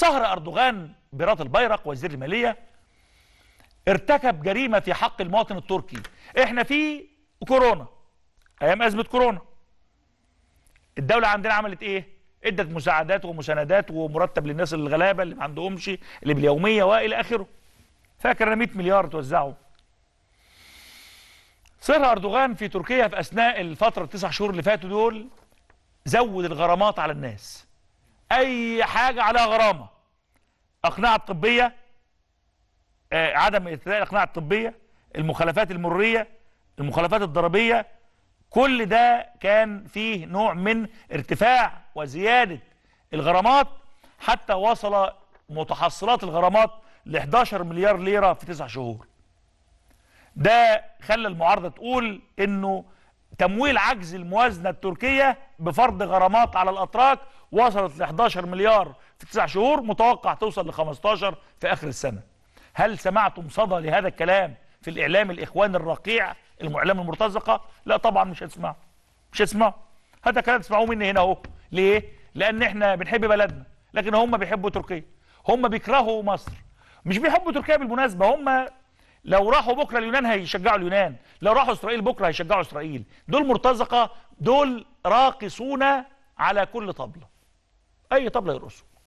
سهر أردوغان بيرات البيرق وزير المالية ارتكب جريمة في حق المواطن التركي احنا في كورونا ايام ازمه كورونا الدوله عندنا عملت ايه ادت مساعدات ومساندات ومرتب للناس الغلابه اللي ما عندهمش اللي باليوميه والى اخره فاكر انا 100 مليار توزعوا صهر اردوغان في تركيا في اثناء الفتره التسع شهور اللي فاتوا دول زود الغرامات على الناس اي حاجه عليها غرامه اقنعه الطبيه آه عدم اتلاء الاقنعه الطبيه المخالفات المريه المخالفات الضريبيه كل ده كان فيه نوع من ارتفاع وزياده الغرامات حتى وصل متحصلات الغرامات ل 11 مليار ليره في تسع شهور ده خلى المعارضه تقول انه تمويل عجز الموازنة التركية بفرض غرامات على الأتراك وصلت ل 11 مليار في تسع شهور متوقع توصل ل 15 في آخر السنة هل سمعتم صدى لهذا الكلام في الإعلام الإخوان الرقيع المعلم المرتزقة لا طبعا مش هتسمعه مش هتسمعه هذا كلام تسمعوه مني هنا اهو ليه لأن احنا بنحب بلدنا لكن هم بيحبوا تركيا هم بيكرهوا مصر مش بيحبوا تركيا بالمناسبة هم لو راحوا بكرة اليونان هيشجعوا اليونان لو راحوا إسرائيل بكرة هيشجعوا إسرائيل دول مرتزقة دول راقصون على كل طبلة أي طبلة يرقصوا